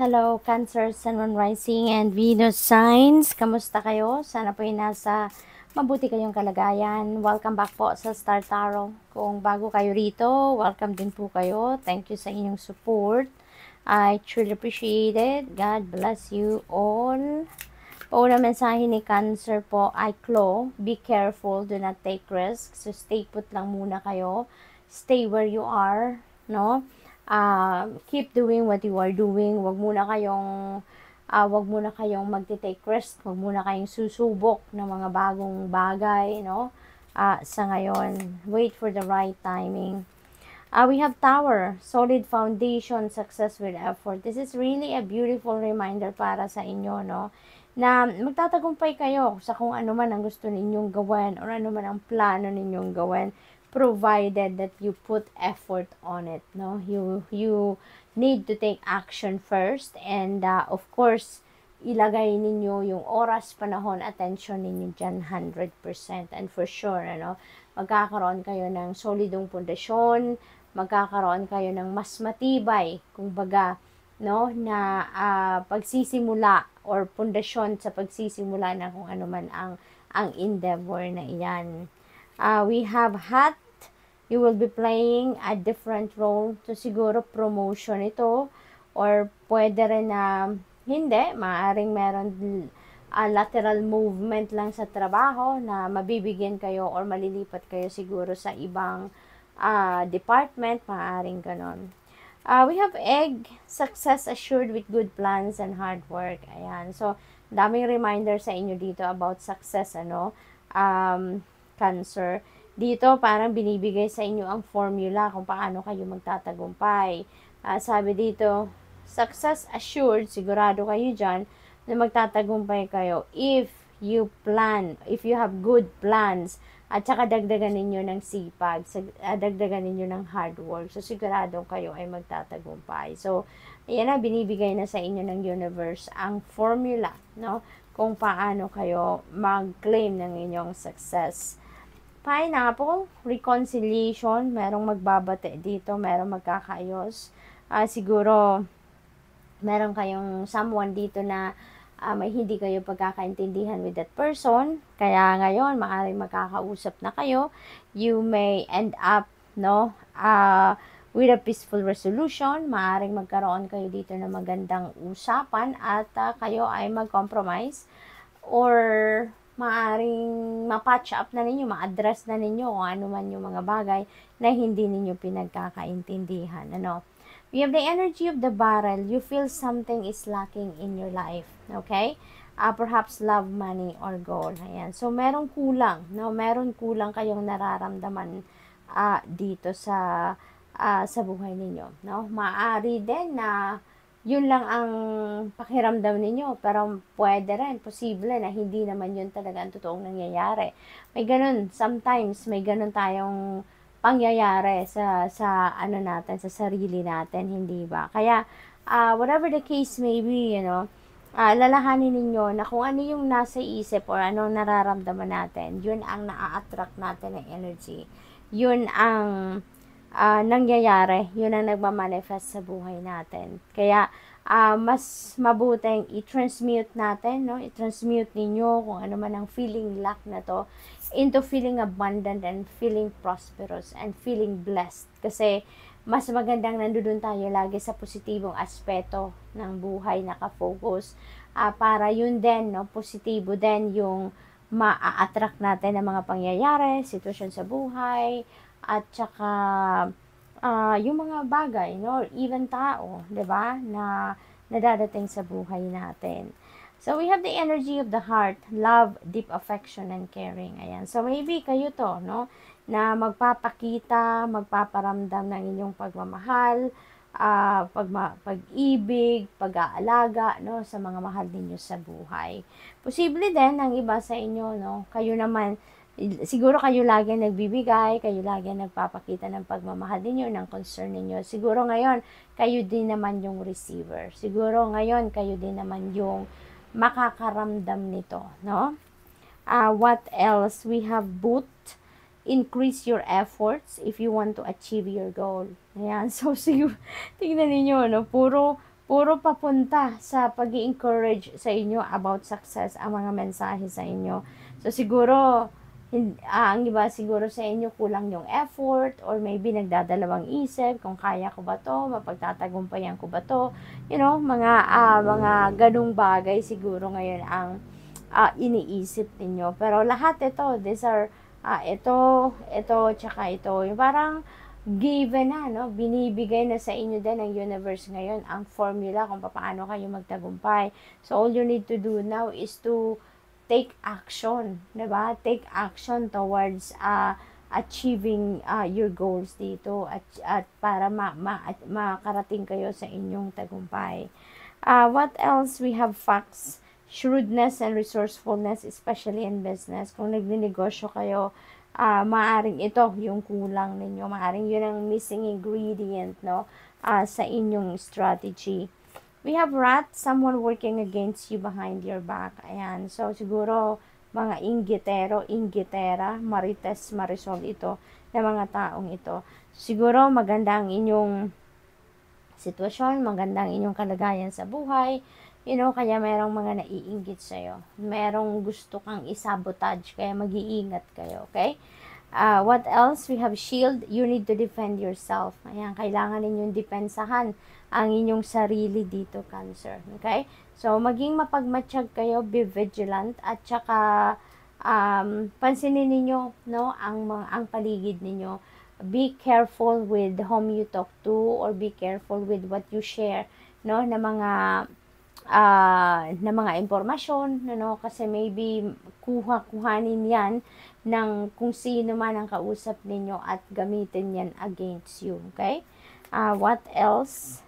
Hello, Cancer, Sun, Moon, Rising, and Venus signs. Kamusta kayo? Sana po ay nasa mabuti kayong kalagayan. Welcome back po sa Star Tarot. Kung bago kayo rito, welcome din po kayo. Thank you sa inyong support. I truly appreciate it. God bless you all. Pauna mensahe ni Cancer po, I claw, be careful, do not take risks. So stay put lang muna kayo. Stay where you are, no? uh, keep doing what you are doing. Huwag muna kayong uh, ah, wag muna kayong magte-take risk, wag muna kayong susubok ng mga bagong bagay, no? Uh, sa ngayon, wait for the right timing. Uh, we have tower, solid foundation, success with effort. This is really a beautiful reminder para sa inyo, no? Na magtatagumpay kayo sa kung ano man ang gusto ninyong gawin or ano man ang plano ninyong gawin provided that you put effort on it no you you need to take action first and uh, of course ilagay ninyo yung oras, panahon, attention ninyo diyan 100%. And for sure, ano, magkakaroon kayo ng solidong pundasyon, magkakaroon kayo ng mas matibay, kumbaga no, na uh, pagsisimula or pundasyon sa pagsisimula na kung ano man ang, ang endeavor na iyan. Uh, we have hot you will be playing a different role. to siguro promotion ito or pwede rin na hindi. Maaring meron a lateral movement lang sa trabaho na mabibigyan kayo or malilipat kayo siguro sa ibang uh, department. Maaring ganon. Uh, we have egg, success assured with good plans and hard work. Ayan. So, daming reminder sa inyo dito about success, ano? Um, Cancer dito, parang binibigay sa inyo ang formula kung paano kayo magtatagumpay. Uh, sabi dito, success assured, sigurado kayo dyan, na magtatagumpay kayo if you plan, if you have good plans, at saka dagdagan ninyo ng sipag, ah, dagdagan ninyo ng hard work. So, sigurado kayo ay magtatagumpay. So, ayan na, binibigay na sa inyo ng universe ang formula, no? Kung paano kayo mag-claim ng inyong success pineapple, reconciliation, merong magbabate dito, merong magkakaayos. Uh, siguro, meron kayong someone dito na uh, may hindi kayo pagkakaintindihan with that person. Kaya ngayon, maaaring magkakausap na kayo. You may end up, no, uh, with a peaceful resolution. Maaaring magkaroon kayo dito ng magandang usapan at uh, kayo ay mag-compromise or maaring mapatch up na ninyo, ma-address na ninyo kung ano man yung mga bagay na hindi ninyo pinagkakaintindihan. Ano? You have the energy of the barrel. You feel something is lacking in your life. Okay? Uh, perhaps love, money, or goal. Ayan. So, merong kulang. No? Meron kulang kayong nararamdaman uh, dito sa uh, sa buhay ninyo. No? Maari din na uh, yun lang ang pakiramdam ninyo. Pero pwede rin, posible na hindi naman yun talaga ang totoong nangyayari. May ganun, sometimes may ganun tayong pangyayari sa sa ano natin sa sarili natin hindi ba kaya uh, whatever the case may be you know uh, lalahanin ninyo na kung ano yung nasa isip or anong nararamdaman natin yun ang naa-attract natin ng energy yun ang uh, nangyayari, yun ang nagmamanifest sa buhay natin. Kaya, uh, mas mabuting i-transmute natin, no? i-transmute ninyo kung ano man ang feeling lack na to into feeling abundant and feeling prosperous and feeling blessed. Kasi, mas magandang nandoon tayo lagi sa positibong aspeto ng buhay, na nakafocus, uh, para yun din, no? positibo din yung ma-attract natin ng mga pangyayari, sitwasyon sa buhay, at saka uh, yung mga bagay no or even tao 'di ba na nadadating sa buhay natin so we have the energy of the heart love deep affection and caring ayan so maybe kayo to no na magpapakita magpaparamdam ng inyong pagmamahal uh, pagma, pag-ibig, pag-aalaga no sa mga mahal ninyo sa buhay. Posible din ang iba sa inyo no, kayo naman siguro kayo lagi nagbibigay, kayo lagi nagpapakita ng pagmamahal ninyo, ng concern ninyo. Siguro ngayon, kayo din naman yung receiver. Siguro ngayon, kayo din naman yung makakaramdam nito, no? Uh, what else? We have boot. Increase your efforts if you want to achieve your goal. Ayan. So, siguro, tingnan ninyo, no? Puro, puro papunta sa pag encourage sa inyo about success ang mga mensahe sa inyo. So, siguro, ah, ang iba siguro sa inyo kulang yung effort or maybe nagdadalawang isip kung kaya ko ba to, mapagtatagumpayan ko ba to. You know, mga ah, mga ganung bagay siguro ngayon ang ah, iniisip niyo. Pero lahat ito, these are ah, ito, ito, tsaka ito. Yung parang given na, no? Binibigay na sa inyo din ng universe ngayon ang formula kung paano kayo magtagumpay. So all you need to do now is to take action, 'di ba? Take action towards uh, achieving uh, your goals dito at, at para ma, ma, at makarating kayo sa inyong tagumpay. Uh, what else? We have facts, shrewdness and resourcefulness, especially in business. Kung nagninegosyo kayo, uh, maaring ito yung kulang ninyo. Maaring yun ang missing ingredient no, uh, sa inyong strategy we have rat, someone working against you behind your back. Ayan. So, siguro, mga ingitero ingitera marites, marisol ito, na mga taong ito. Siguro, maganda ang inyong sitwasyon, maganda ang inyong kalagayan sa buhay, you know, kaya merong mga naiinggit sa iyo Merong gusto kang isabotage, kaya mag-iingat kayo, okay? Uh, what else? We have shield. You need to defend yourself. Ayan, kailangan ninyong depensahan ang inyong sarili dito, Cancer. Okay? So, maging mapagmatsyag kayo, be vigilant, at saka um, pansinin ninyo no, ang, ang paligid ninyo. Be careful with whom you talk to or be careful with what you share no, na mga uh, na mga impormasyon, ano, kasi maybe kuha-kuhanin yan ng kung sino man ang kausap ninyo at gamitin yan against you, okay? Uh, what else?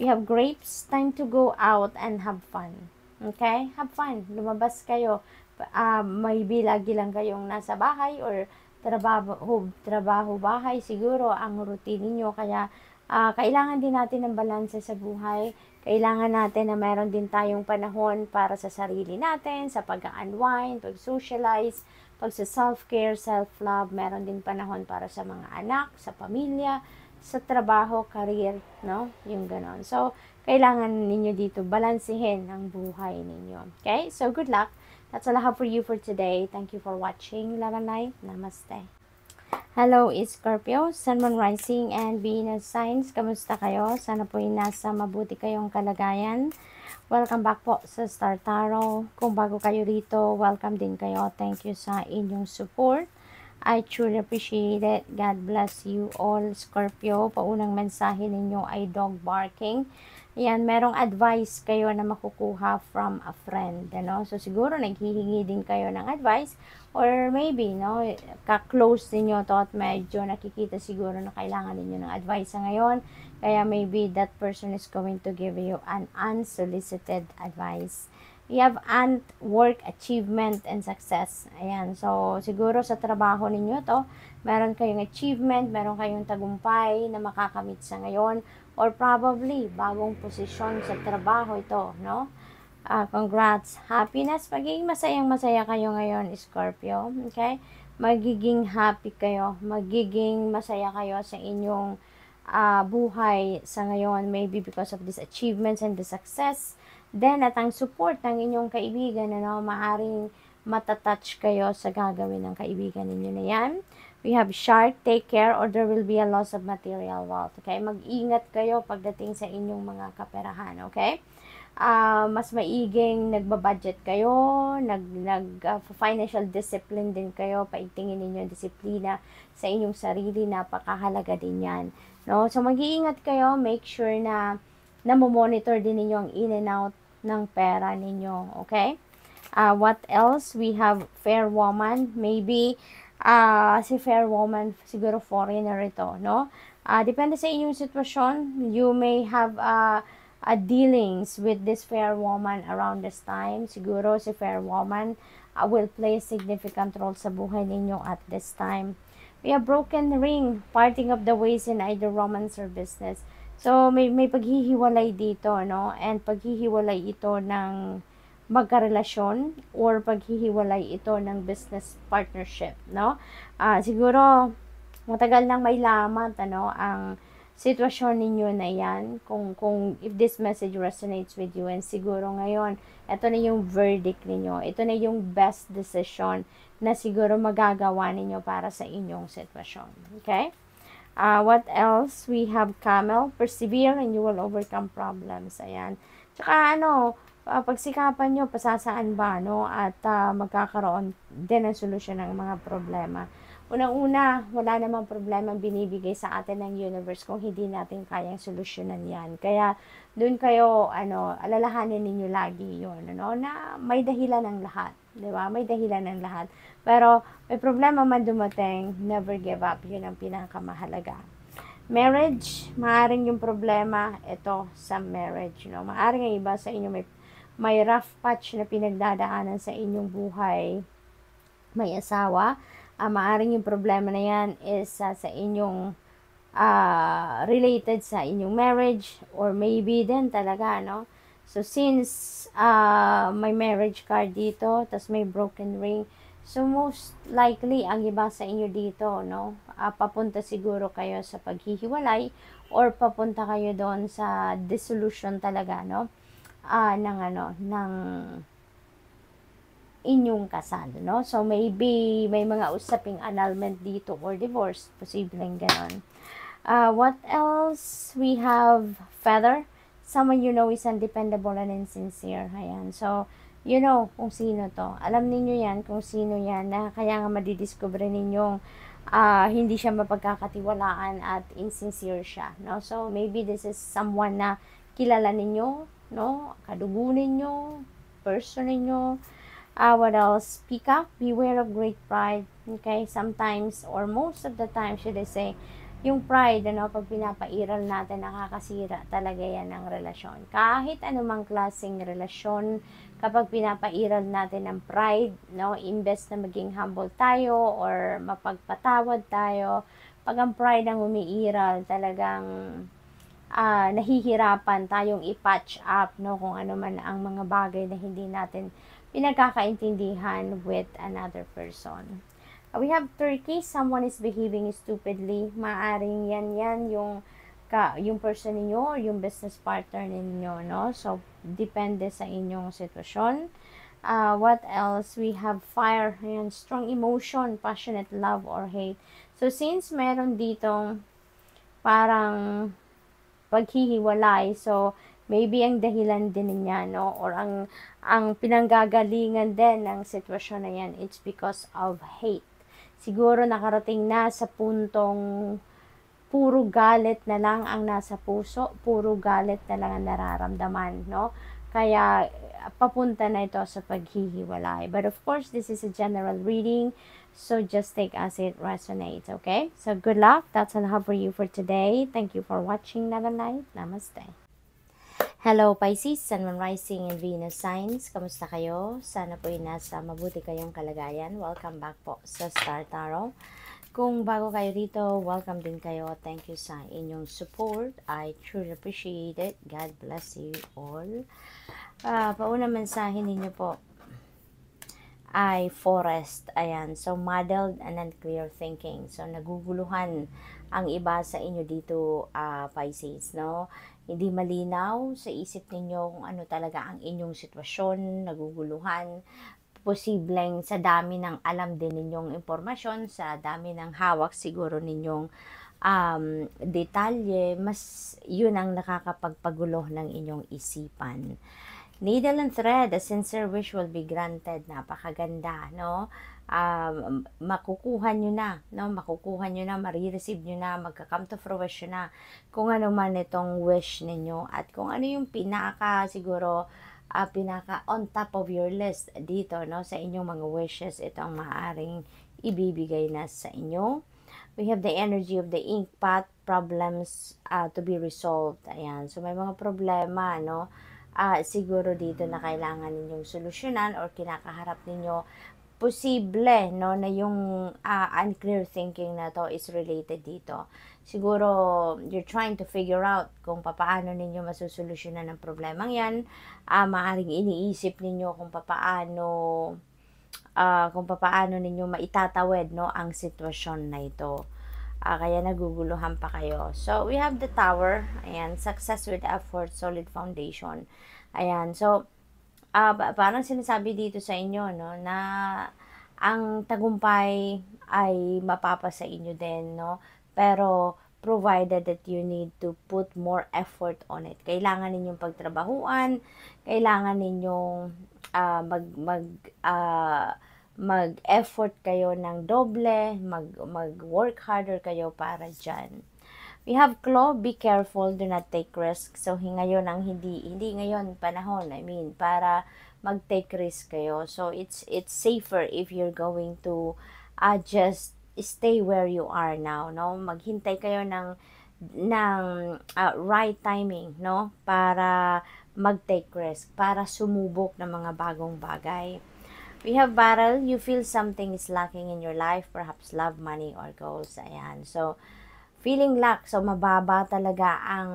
We have grapes, time to go out and have fun. Okay? Have fun. Lumabas kayo. Uh, may bilagi lang kayong nasa bahay or trabaho, trabaho bahay siguro ang routine niyo kaya uh, kailangan din natin ng balanse sa buhay kailangan natin na meron din tayong panahon para sa sarili natin, sa pag-unwind, pag-socialize, pag sa self-care, self-love, meron din panahon para sa mga anak, sa pamilya, sa trabaho, career, no? Yung ganon. So, kailangan ninyo dito balansehin ang buhay ninyo. Okay? So, good luck. That's all I have for you for today. Thank you for watching. Lalanay. Namaste. Hello Scorpio, Sun Moon Rising and Venus Signs. Kamusta kayo? Sana po ay nasa mabuti kayong kalagayan. Welcome back po sa Star Tarot. Kung bago kayo rito, welcome din kayo. Thank you sa inyong support. I truly appreciate it. God bless you all, Scorpio. Paunang mensahe ninyo ay dog barking. Ayan, merong advice kayo na makukuha from a friend, ano? So, siguro naghihingi din kayo ng advice or maybe, no, ka-close ninyo to at medyo nakikita siguro na kailangan ninyo ng advice sa ngayon. Kaya maybe that person is going to give you an unsolicited advice you have and work achievement and success. Ayan. So, siguro sa trabaho ninyo to, meron kayong achievement, meron kayong tagumpay na makakamit sa ngayon or probably bagong posisyon sa trabaho ito, no? Uh, congrats. Happiness. Magiging masayang-masaya kayo ngayon, Scorpio. Okay? Magiging happy kayo. Magiging masaya kayo sa inyong uh, buhay sa ngayon. Maybe because of these achievements and the success Then, at ang support ng inyong kaibigan, ano, maaring matatouch kayo sa gagawin ng kaibigan ninyo na yan. We have shark, take care, or there will be a loss of material wealth. Okay? Mag-ingat kayo pagdating sa inyong mga kaperahan. Okay? Uh, mas maiging nagbabudget kayo, nag, nag uh, financial discipline din kayo, paigtingin ninyo ang disiplina sa inyong sarili, napakahalaga din yan. No? So, mag-iingat kayo, make sure na na mo monitor din ninyo ang in and out ng pera ninyo. Okay? Uh, what else? We have fair woman. Maybe uh, si fair woman, siguro foreigner ito, no? Uh, depende sa inyong sitwasyon, you may have uh, a dealings with this fair woman around this time. Siguro si fair woman uh, will play a significant role sa buhay ninyo at this time. We have broken ring, parting of the ways in either romance or business. So, may, may paghihiwalay dito, no? And paghihiwalay ito ng magkarelasyon or paghihiwalay ito ng business partnership, no? Uh, siguro, matagal nang may lamat, ano, ang sitwasyon ninyo na yan, kung, kung if this message resonates with you, and siguro ngayon, ito na yung verdict ninyo, ito na yung best decision na siguro magagawa ninyo para sa inyong sitwasyon, okay? Uh, what else? We have camel. Persevere and you will overcome problems. Ayan. Tsaka ano, uh, pagsikapan nyo, pasasaan ba, no? At uh, magkakaroon din ng solusyon ng mga problema. Unang-una, wala namang problema binibigay sa atin ng universe kung hindi natin kayang solusyonan yan. Kaya, doon kayo, ano, alalahanin ninyo lagi yon ano, na may dahilan ng lahat. Di ba? May dahilan ng lahat. Pero, may problema man dumating, never give up. Yun ang pinakamahalaga. Marriage, maaring yung problema, ito sa marriage. You know? Maaring ang iba sa inyo may, may rough patch na pinagdadaanan sa inyong buhay. May asawa. Uh, ah, maaring yung problema na yan is uh, sa inyong uh, related sa inyong marriage or maybe din talaga, no? So, since uh, may marriage card dito, tas may broken ring, so most likely, ang iba sa inyo dito, no? Uh, papunta siguro kayo sa paghihiwalay or papunta kayo doon sa dissolution talaga, no? Uh, ng ano, ng inyong kasal, no? So, maybe may mga usaping annulment dito or divorce. Posibleng ganon. Uh, what else? We have feather someone you know is undependable and insincere. Ayan. So, you know kung sino to. Alam niyo yan kung sino yan na kaya nga madidiscover ninyong uh, hindi siya mapagkakatiwalaan at insincere siya. No? So, maybe this is someone na kilala ninyo, no? kadugo ninyo, person ninyo, uh, what else? Speak up, beware of great pride. Okay, sometimes or most of the time, should I say, yung pride, ano, pag pinapairal natin, nakakasira talaga yan ng relasyon. Kahit anumang klaseng relasyon, kapag pinapairal natin ang pride, no, imbes na maging humble tayo or mapagpatawad tayo, pag ang pride ang umiiral, talagang uh, nahihirapan tayong i-patch up, no, kung ano man ang mga bagay na hindi natin pinagkakaintindihan with another person. We have Turkey, someone is behaving stupidly. Maaring yan yan yung ka, yung person niyo or yung business partner niyo, no? So, depende sa inyong sitwasyon. Uh, what else? We have fire, ayan, strong emotion, passionate love or hate. So, since meron ditong parang paghihiwalay, so, maybe ang dahilan din niya, no? Or ang, ang pinanggagalingan din ng sitwasyon na yan, it's because of hate siguro nakarating na sa puntong puro galit na lang ang nasa puso, puro galit na lang ang nararamdaman, no? Kaya papunta na ito sa paghihiwalay. But of course, this is a general reading, so just take as it resonates, okay? So good luck. That's all I have for you for today. Thank you for watching. Nagalay. Namaste. Hello Pisces, Sun Moon Rising and Venus Signs. Kamusta kayo? Sana po ay nasa mabuti kayong kalagayan. Welcome back po sa Star Tarot. Kung bago kayo dito, welcome din kayo. Thank you sa inyong support. I truly appreciate it. God bless you all. Uh, pauna mensahe ninyo po ay forest. Ayan. So, muddled and unclear thinking. So, naguguluhan ang iba sa inyo dito, uh, Pisces, no? Hindi malinaw sa isip ninyo kung ano talaga ang inyong sitwasyon, naguguluhan, posibleng sa dami ng alam din ninyong impormasyon, sa dami ng hawak siguro ninyong um, detalye, mas yun ang nakakapagpagulo ng inyong isipan. Needle and thread, a sincere wish will be granted. Napakaganda, no? uh, makukuha nyo na, no? makukuha nyo na, marireceive nyo na, magka-come to fruition na kung ano man itong wish ninyo at kung ano yung pinaka siguro uh, pinaka on top of your list dito no sa inyong mga wishes itong maaring ibibigay na sa inyo. We have the energy of the ink pot problems uh, to be resolved. Ayan. So may mga problema no uh, siguro dito na kailangan ninyong solusyonan or kinakaharap ninyo posible no na yung uh, unclear thinking na to is related dito. Siguro you're trying to figure out kung paano ninyo masosolusyunan ang problemang 'yan. Uh, maaring iniisip ninyo kung paano uh, ah, kung paano ninyo maitatawid no ang sitwasyon na ito. Uh, kaya naguguluhan pa kayo. So we have the tower, ayan, success with effort, solid foundation. Ayan. So uh, parang sinasabi dito sa inyo no na ang tagumpay ay mapapa sa inyo din no pero provided that you need to put more effort on it. Kailangan ninyong pagtrabahuan, kailangan ninyong uh, mag mag uh, mag-effort kayo ng doble, mag mag-work harder kayo para diyan. We have claw, be careful, do not take risk. So, ngayon ang hindi, hindi ngayon panahon, I mean, para mag-take risk kayo. So, it's, it's safer if you're going to uh, just stay where you are now, no? Maghintay kayo ng, ng uh, right timing, no? Para mag-take risk, para sumubok ng mga bagong bagay. We have barrel, you feel something is lacking in your life, perhaps love, money, or goals. Ayan. So, feeling lack. So, mababa talaga ang,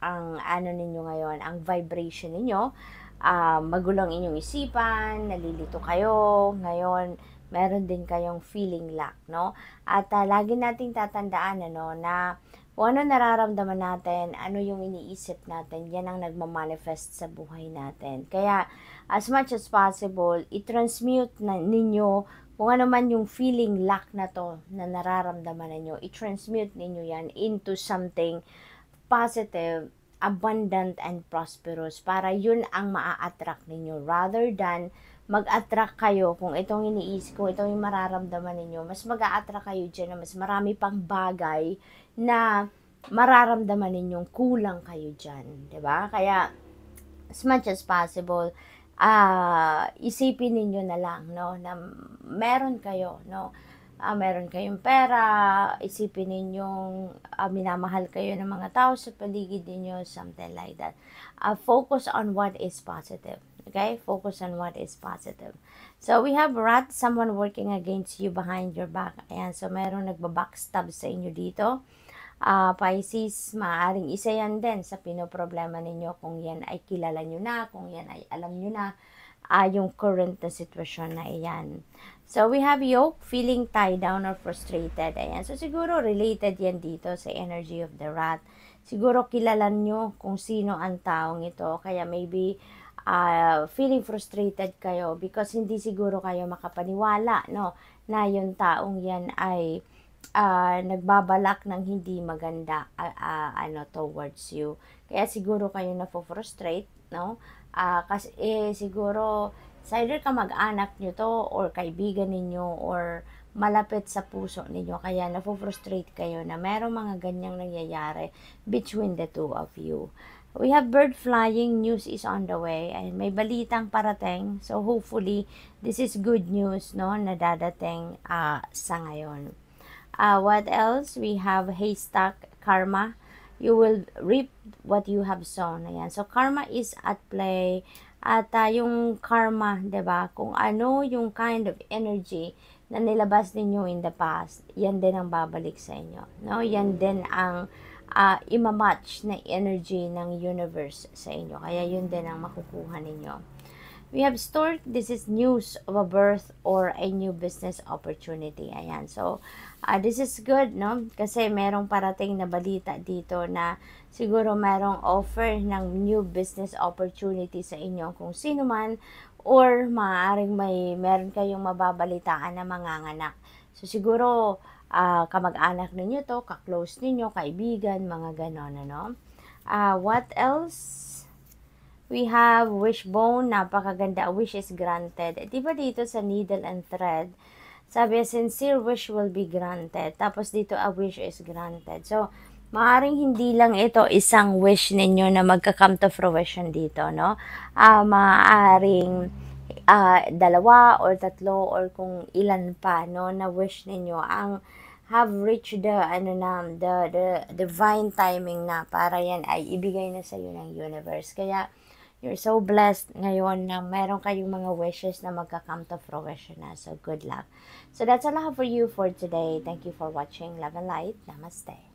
ang ano ninyo ngayon, ang vibration ninyo. Uh, ah, magulong inyong isipan, nalilito kayo. Ngayon, meron din kayong feeling lack, no? At uh, lagi nating tatandaan, ano, na kung ano nararamdaman natin, ano yung iniisip natin, yan ang nagmamanifest sa buhay natin. Kaya, as much as possible, i-transmute na ninyo kung ano man yung feeling lack na to na nararamdaman ninyo, i-transmute ninyo yan into something positive, abundant, and prosperous para yun ang maa-attract ninyo rather than mag-attract kayo kung itong iniisip, ko, itong yung mararamdaman ninyo, mas mag-a-attract kayo dyan na mas marami pang bagay na mararamdaman ninyong kulang kayo dyan. ba diba? Kaya, as much as possible, uh, isipin ninyo na lang no na meron kayo no uh, meron kayong pera isipin ninyo uh, ah, minamahal kayo ng mga tao sa paligid niyo something like that uh, focus on what is positive okay focus on what is positive so we have rat someone working against you behind your back ayan so merong nagba-backstab sa inyo dito Uh, Pisces, maaaring isa yan din sa pinoproblema ninyo kung yan ay kilala nyo na, kung yan ay alam nyo na uh, yung current na sitwasyon na iyan. So, we have yoke, feeling tied down or frustrated. Ayan. So, siguro related yan dito sa energy of the rat. Siguro kilala nyo kung sino ang taong ito. Kaya maybe uh, feeling frustrated kayo because hindi siguro kayo makapaniwala no, na yung taong yan ay uh, nagbabalak ng hindi maganda uh, uh, ano towards you. Kaya siguro kayo na frustrate, no? Uh, kasi eh, siguro sa either mag anak niyo to or kaibigan ninyo or malapit sa puso ninyo kaya na-frustrate kayo na merong mga ganyang nangyayari between the two of you. We have bird flying, news is on the way, and may balitang parating. So hopefully, this is good news no, na dadating uh, sa ngayon. Uh, what else? We have haystack karma. You will reap what you have sown. Ayan. So, karma is at play. At uh, yung karma, ba Kung ano yung kind of energy na nilabas ninyo in the past, yan din ang babalik sa inyo. No? Yan din ang uh, imamatch na energy ng universe sa inyo. Kaya yun din ang makukuha ninyo. We have stored, this is news of a birth or a new business opportunity. Ayan, so uh, this is good, no? Kasi merong parating na balita dito na siguro merong offer ng new business opportunity sa inyo kung sino man or maaaring may meron kayong mababalitaan na manganganak. So siguro uh, kamag-anak ninyo to, kaklose ninyo, kaibigan, mga ganon, ano? Uh, what else? we have wishbone. Napakaganda. A wish is granted. E, diba dito sa needle and thread, sabi, sincere wish will be granted. Tapos dito, a wish is granted. So, maaring hindi lang ito isang wish ninyo na magka-come to fruition dito, no? Uh, maaring uh, dalawa or tatlo or kung ilan pa, no, na wish ninyo ang have reached the ano na the the divine timing na para yan ay ibigay na sa iyo ng universe. Kaya you're so blessed ngayon na meron kayong mga wishes na magka-come to fruition na. So, good luck. So, that's all I have for you for today. Thank you for watching. Love and light. Namaste.